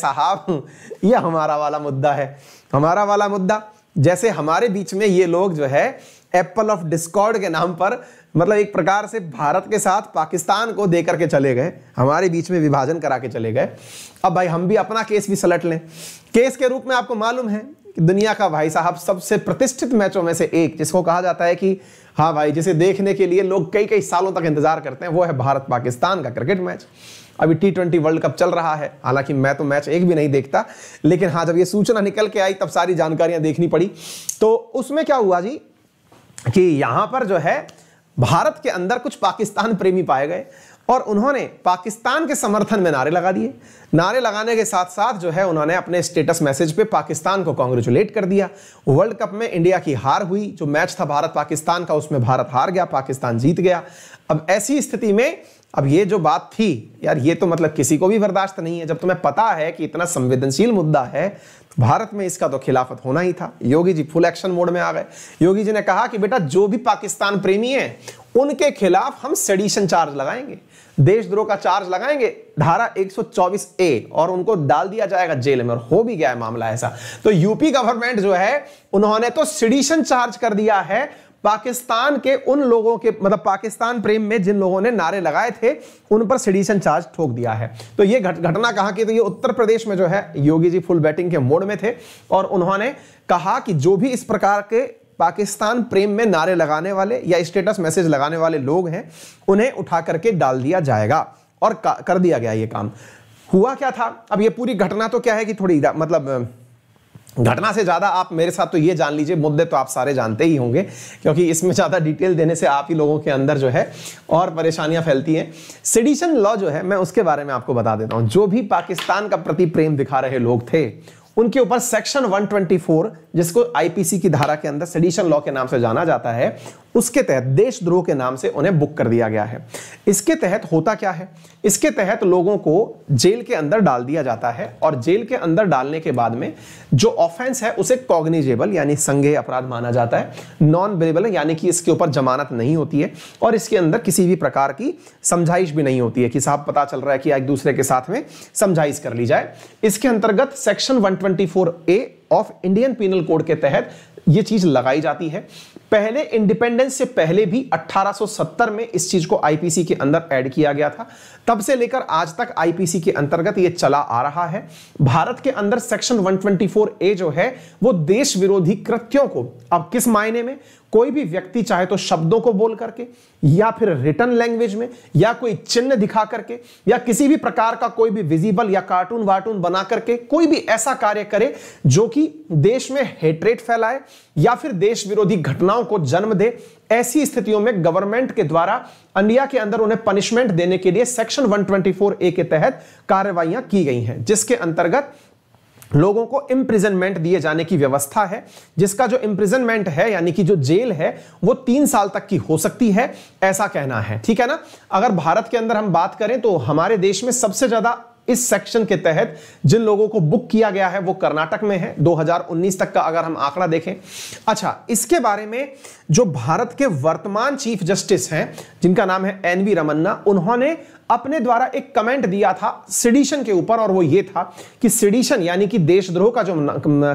साहब ये हमारा वाला मुद्दा है हमारा वाला मुद्दा जैसे हमारे बीच में ये लोग जो है एप्पल ऑफ डिस्कॉर्ड के नाम पर मतलब एक प्रकार से भारत के साथ पाकिस्तान को दे करके चले गए हमारे बीच में विभाजन करा के चले गए अब भाई हम भी अपना केस भी सलट लें केस के रूप में आपको मालूम है कि दुनिया का भाई साहब सबसे प्रतिष्ठित मैचों में से एक जिसको कहा जाता है कि हाँ भाई जिसे देखने के लिए लोग कई कई सालों तक इंतजार करते हैं वो है भारत पाकिस्तान का क्रिकेट मैच अभी टी ट्वेंटी वर्ल्ड कप चल रहा है हालांकि मैं तो मैच एक भी नहीं देखता लेकिन हाँ जब ये सूचना निकल के आई तब सारी जानकारियां देखनी पड़ी तो उसमें क्या हुआ जी कि यहां पर जो है भारत के अंदर कुछ पाकिस्तान प्रेमी पाए गए और उन्होंने पाकिस्तान के समर्थन में नारे लगा दिए नारे लगाने के साथ साथ जो है उन्होंने अपने स्टेटस मैसेज पे पाकिस्तान को कॉन्ग्रेचुलेट कर दिया वर्ल्ड कप में इंडिया की हार हुई जो मैच था भारत पाकिस्तान का उसमें भारत हार गया पाकिस्तान जीत गया अब ऐसी स्थिति में अब ये जो बात थी यार ये तो मतलब किसी को भी बर्दाश्त नहीं है जब तुम्हें पता है कि इतना संवेदनशील मुद्दा है तो भारत में इसका तो खिलाफत होना ही था Yogi ji full action mode में आ गए योगी जी ने कहा कि बेटा जो भी पाकिस्तान प्रेमी है उनके खिलाफ हम सेडिशन चार्ज लगाएंगे देशद्रोह का चार्ज लगाएंगे धारा 124 ए और उनको डाल दिया जाएगा जेल में और हो भी गया है मामला ऐसा तो यूपी गवर्नमेंट जो है उन्होंने तो सिडिशन चार्ज कर दिया है पाकिस्तान के उन लोगों के मतलब पाकिस्तान प्रेम में जिन लोगों ने नारे लगाए थे उन पर सिडिशन चार्ज ठोक दिया है तो ये घटना कहा कि तो ये उत्तर प्रदेश में जो है योगी जी फुल बैटिंग के मोड में थे और उन्होंने कहा कि जो भी इस प्रकार के पाकिस्तान प्रेम में नारे लगाने वाले या स्टेटस मैसेज लगाने वाले लोग हैं उन्हें उठा करके डाल दिया जाएगा और कर दिया गया ये काम हुआ क्या था अब ये पूरी घटना तो क्या है कि थोड़ी मतलब घटना से ज़्यादा आप मेरे साथ तो ये जान लीजिए मुद्दे तो आप सारे जानते ही होंगे क्योंकि इसमें ज़्यादा डिटेल देने से आप ही लोगों के अंदर जो है और परेशानियां फैलती हैं सिडिशन लॉ जो है मैं उसके बारे में आपको बता देता हूं जो भी पाकिस्तान का प्रति प्रेम दिखा रहे लोग थे उनके ऊपर सेक्शन 124 जिसको आईपीसी की धारा के अंदर सेडिशन लॉ के नाम से जाना जाता है उसके तहत देशद्रोह के नाम से उन्हें बुक कर दिया गया है इसके तहत होता क्या है इसके तहत लोगों को जेल के अंदर डाल दिया जाता है और जेल के अंदर डालने के बाद में जो ऑफेंस है उसे कॉग्निजेबल यानी संघेय अपराध माना जाता है नॉन बेलेबल यानी कि इसके ऊपर जमानत नहीं होती है और इसके अंदर किसी भी प्रकार की समझाइश भी नहीं होती है कि साहब पता चल रहा है कि एक दूसरे के साथ में समझाइश कर ली जाए इसके अंतर्गत section one A of Indian Penal Code के तहत ये चीज लगाई जाती है पहले इंडिपेंडेंस से पहले भी 1870 में इस चीज को आईपीसी के अंदर ऐड किया गया था तब से लेकर आज तक आईपीसी के अंतर्गत ये चला आ रहा है भारत के अंदर सेक्शन 124 ए जो है वो देश विरोधी कृत्यों को अब किस मायने में कोई भी व्यक्ति चाहे तो शब्दों को बोल करके या फिर रिटर्न लैंग्वेज में या कोई चिन्ह दिखा करके या किसी भी प्रकार का कोई भी विजिबल या कार्टून वार्टून बना करके कोई भी ऐसा कार्य करे जो कि देश में हेटरेट फैलाए या फिर देश विरोधी घटनाओं को जन्म दे ऐसी स्थितियों में गवर्नमेंट के द्वारा इंडिया के अंदर उन्हें पनिशमेंट देने के लिए सेक्शन वन ए के तहत कार्रवाइयां की गई हैं जिसके अंतर्गत लोगों को इम्प्रिजनमेंट दिए जाने की व्यवस्था है जिसका जो इम्प्रिजनमेंट है यानी कि जो जेल है वो तीन साल तक की हो सकती है ऐसा कहना है ठीक है ना अगर भारत के अंदर हम बात करें तो हमारे देश में सबसे ज्यादा इस सेक्शन के तहत जिन लोगों को बुक किया गया है वो कर्नाटक में है 2019 तक का अगर हम आंकड़ा देखें अच्छा इसके बारे में जो भारत के वर्तमान चीफ जस्टिस हैं जिनका नाम है एन वी रमन्ना उन्होंने अपने द्वारा एक कमेंट दिया था सिडिशन के ऊपर और वो ये था कि सिडिशन यानी कि देशद्रोह का जो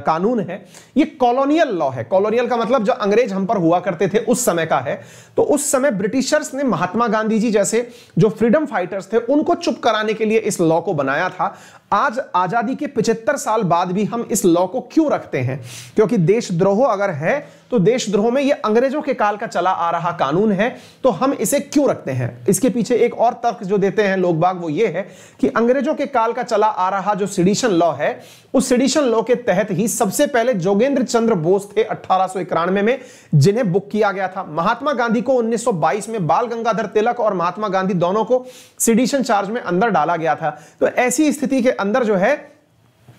कानून है ये कॉलोनियल लॉ है कॉलोनियल का मतलब जो अंग्रेज हम पर हुआ करते थे उस समय का है तो उस समय ब्रिटिशर्स ने महात्मा गांधी जी जैसे जो फ्रीडम फाइटर्स थे उनको चुप कराने के लिए इस लॉ को बनाया था आज आजादी के पिछहत्तर साल बाद भी हम इस लॉ को क्यों रखते हैं क्योंकि देशद्रोह अगर है तो देशद्रोह में यह अंग्रेजों के काल का चला आ रहा कानून है तो हम इसे क्यों रखते हैं इसके पीछे एक और तर्क जो देते हैं लोग बाग वो ये है कि अंग्रेजों के काल का चला आ रहा जो सिडिशन लॉ है उस सिडिशन लॉ के तहत ही सबसे पहले जोगेंद्र चंद्र बोस थे अठारह में, में जिन्हें बुक किया गया था महात्मा गांधी को उन्नीस में बाल गंगाधर तिलक और महात्मा गांधी दोनों को सिडिशन चार्ज में अंदर डाला गया था तो ऐसी स्थिति के अंदर जो है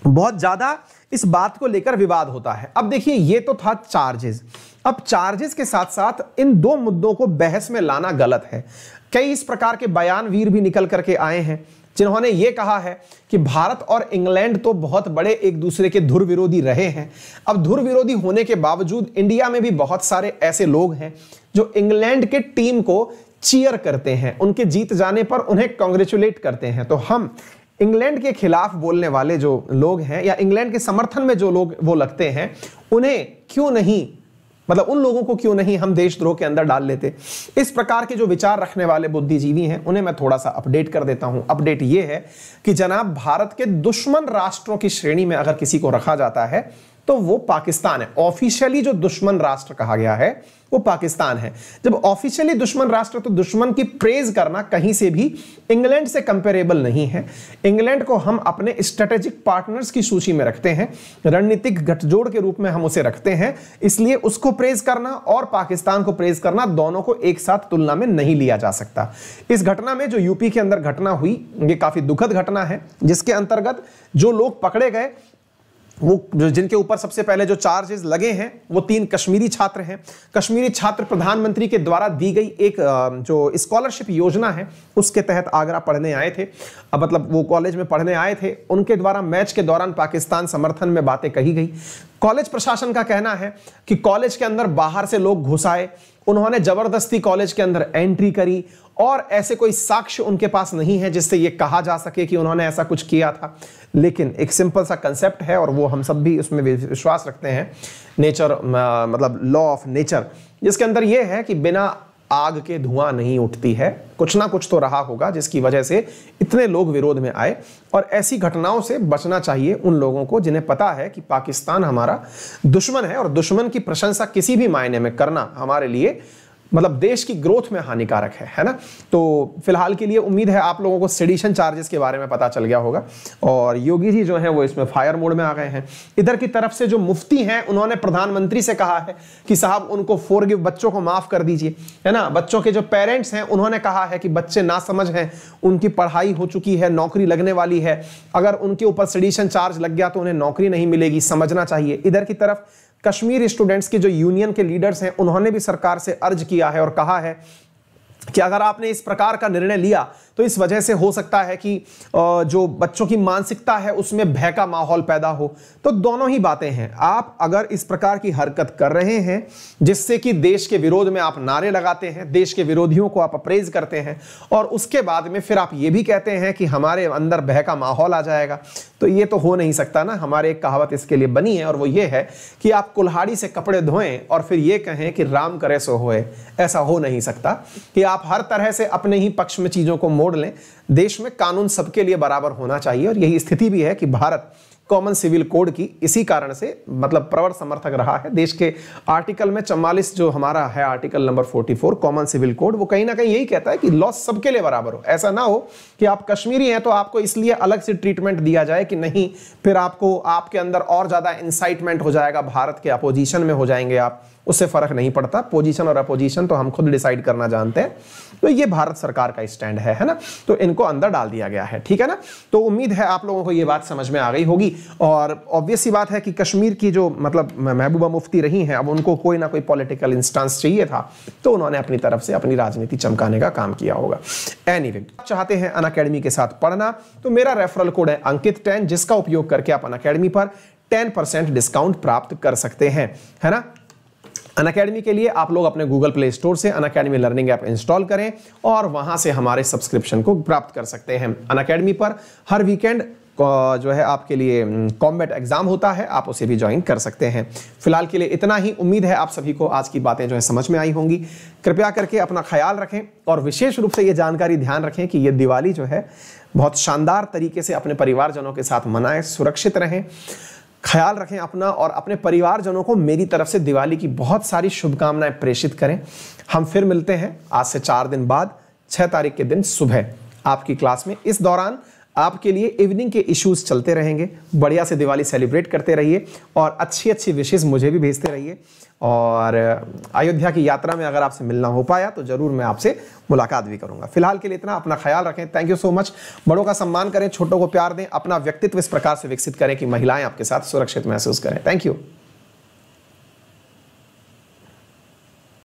बहुत ज़्यादा इस बात को लेकर विवाद होता है अब देखिए ये तो था चार्जेस अब चार्जेस के साथ साथ इन दो मुद्दों को बहस में लाना गलत है कई इस प्रकार के बयान वीर भी निकल करके आए हैं जिन्होंने ये कहा है कि भारत और इंग्लैंड तो बहुत बड़े एक दूसरे के धुर विरोधी रहे हैं अब धुर विरोधी होने के बावजूद इंडिया में भी बहुत सारे ऐसे लोग हैं जो इंग्लैंड के टीम को चीयर करते हैं उनके जीत जाने पर उन्हें कॉन्ग्रेचुलेट करते हैं तो हम इंग्लैंड के खिलाफ बोलने वाले जो लोग हैं या इंग्लैंड के समर्थन में जो लोग वो लगते हैं उन्हें क्यों नहीं मतलब उन लोगों को क्यों नहीं हम देशद्रोह के अंदर डाल लेते इस प्रकार के जो विचार रखने वाले बुद्धिजीवी हैं उन्हें मैं थोड़ा सा अपडेट कर देता हूं अपडेट ये है कि जनाब भारत के दुश्मन राष्ट्रों की श्रेणी में अगर किसी को रखा जाता है तो वो पाकिस्तान है ऑफिशियली जो दुश्मन राष्ट्र कहा गया है वो पाकिस्तान है जब ऑफिशियली दुश्मन राष्ट्र तो दुश्मन की प्रेज करना कहीं से भी इंग्लैंड से कंपेरेबल नहीं है इंग्लैंड को हम अपने स्ट्रेटेजिक पार्टनर्स की सूची में रखते हैं रणनीतिक गठजोड़ के रूप में हम उसे रखते हैं इसलिए उसको प्रेज करना और पाकिस्तान को प्रेज करना दोनों को एक साथ तुलना में नहीं लिया जा सकता इस घटना में जो यूपी के अंदर घटना हुई ये काफी दुखद घटना है जिसके अंतर्गत जो लोग पकड़े गए वो जिनके ऊपर सबसे पहले जो चार्जेस लगे हैं वो तीन कश्मीरी छात्र हैं कश्मीरी छात्र प्रधानमंत्री के द्वारा दी गई एक जो स्कॉलरशिप योजना है उसके तहत आगरा पढ़ने आए थे अब मतलब वो कॉलेज में पढ़ने आए थे उनके द्वारा मैच के दौरान पाकिस्तान समर्थन में बातें कही गई कॉलेज प्रशासन का कहना है कि कॉलेज के अंदर बाहर से लोग घुस आए उन्होंने जबरदस्ती कॉलेज के अंदर एंट्री करी और ऐसे कोई साक्ष्य उनके पास नहीं है जिससे ये कहा जा सके कि उन्होंने ऐसा कुछ किया था लेकिन एक सिंपल सा कंसेप्ट है और वो हम सब भी उसमें विश्वास रखते हैं नेचर मतलब लॉ ऑफ नेचर जिसके अंदर ये है कि बिना आग के धुआं नहीं उठती है कुछ ना कुछ तो रहा होगा जिसकी वजह से इतने लोग विरोध में आए और ऐसी घटनाओं से बचना चाहिए उन लोगों को जिन्हें पता है कि पाकिस्तान हमारा दुश्मन है और दुश्मन की प्रशंसा किसी भी मायने में करना हमारे लिए मतलब देश की ग्रोथ में हानिकारक है है ना तो फिलहाल के लिए उम्मीद है आप लोगों को सेडिशन चार्जेस के बारे में पता चल गया होगा और योगी जी जो है वो इसमें फायर मोड में आ गए हैं इधर की तरफ से जो मुफ्ती हैं उन्होंने प्रधानमंत्री से कहा है कि साहब उनको फोर बच्चों को माफ कर दीजिए है ना बच्चों के जो पेरेंट्स हैं उन्होंने कहा है कि बच्चे ना समझ हैं उनकी पढ़ाई हो चुकी है नौकरी लगने वाली है अगर उनके ऊपर सेडिशन चार्ज लग गया तो उन्हें नौकरी नहीं मिलेगी समझना चाहिए इधर की तरफ कश्मीर स्टूडेंट्स की जो यूनियन के लीडर्स हैं उन्होंने भी सरकार से अर्ज किया है और कहा है कि अगर आपने इस प्रकार का निर्णय लिया तो इस वजह से हो सकता है कि जो बच्चों की मानसिकता है उसमें भय का माहौल पैदा हो तो दोनों ही बातें हैं आप अगर इस प्रकार की हरकत कर रहे हैं जिससे कि देश के विरोध में आप नारे लगाते हैं देश के विरोधियों को आप अप्रेज करते हैं और उसके बाद में फिर आप ये भी कहते हैं कि हमारे अंदर भय का माहौल आ जाएगा तो ये तो हो नहीं सकता ना हमारे एक कहावत इसके लिए बनी है और वो ये है कि आप कुल्हाड़ी से कपड़े धोएं और फिर ये कहें कि राम करे सो होए ऐसा हो नहीं सकता कि आप हर तरह से अपने ही पक्ष में चीज़ों को मोड़ मोड़ लें देश में कानून सबके लिए बराबर होना चाहिए और यही स्थिति भी है कि भारत कॉमन सिविल कोड की इसी कारण से मतलब प्रवर समर्थक रहा है देश के आर्टिकल में चवालीस जो हमारा है article number 44 common civil code वो कहीं ना कहीं यही कहता है कि लॉ सबके लिए बराबर हो ऐसा ना हो कि आप कश्मीरी हैं तो आपको इसलिए अलग से ट्रीटमेंट दिया जाए कि नहीं फिर आपको आपके अंदर और ज़्यादा इंसाइटमेंट हो जाएगा भारत के अपोजिशन में हो जाएंगे आप उससे फर्क नहीं पड़ता पोजीशन और अपोजिशन तो हम खुद डिसाइड करना जानते हैं तो ये भारत सरकार का स्टैंड है है ना तो इनको अंदर डाल दिया गया है ठीक है ना तो उम्मीद है आप लोगों को ये बात समझ में आ गई होगी और ऑब्वियस ही बात है कि कश्मीर की जो मतलब महबूबा मुफ्ती रही हैं अब उनको कोई ना कोई पॉलिटिकल इंस्टांस चाहिए था तो उन्होंने अपनी तरफ से अपनी राजनीति चमकाने का काम किया होगा एनी anyway, आप चाहते हैं अन अकेडमी के साथ पढ़ना तो मेरा रेफरल कोड है अंकित टेन जिसका उपयोग करके आप अन अकेडमी पर टेन परसेंट डिस्काउंट प्राप्त कर सकते हैं है ना अन अकेडमी के लिए आप लोग अपने गूगल प्ले स्टोर से Unacademy learning app install करें और वहां से हमारे सब्सक्रिप्शन को प्राप्त कर सकते हैं अन अकेडमी पर हर वीकेंड जो है आपके लिए कॉम्बैट एग्जाम होता है आप उसे भी ज्वाइन कर सकते हैं फिलहाल के लिए इतना ही उम्मीद है आप सभी को आज की बातें जो है समझ में आई होंगी कृपया करके अपना ख्याल रखें और विशेष रूप से ये जानकारी ध्यान रखें कि ये दिवाली जो है बहुत शानदार तरीके से अपने परिवारजनों के साथ मनाएं सुरक्षित रहें ख्याल रखें अपना और अपने परिवारजनों को मेरी तरफ से दिवाली की बहुत सारी शुभकामनाएं प्रेषित करें हम फिर मिलते हैं आज से चार दिन बाद छः तारीख के दिन सुबह आपकी क्लास में इस दौरान आपके लिए इवनिंग के इश्यूज चलते रहेंगे बढ़िया से दिवाली सेलिब्रेट करते रहिए और अच्छी अच्छी विशेष मुझे भी भेजते रहिए और अयोध्या की यात्रा में अगर आपसे मिलना हो पाया तो ज़रूर मैं आपसे मुलाकात भी करूंगा फिलहाल के लिए इतना अपना ख्याल रखें थैंक यू सो मच बड़ों का सम्मान करें छोटों को प्यार दें अपना व्यक्तित्व इस प्रकार से विकसित करें कि महिलाएं आपके साथ सुरक्षित महसूस करें थैंक यू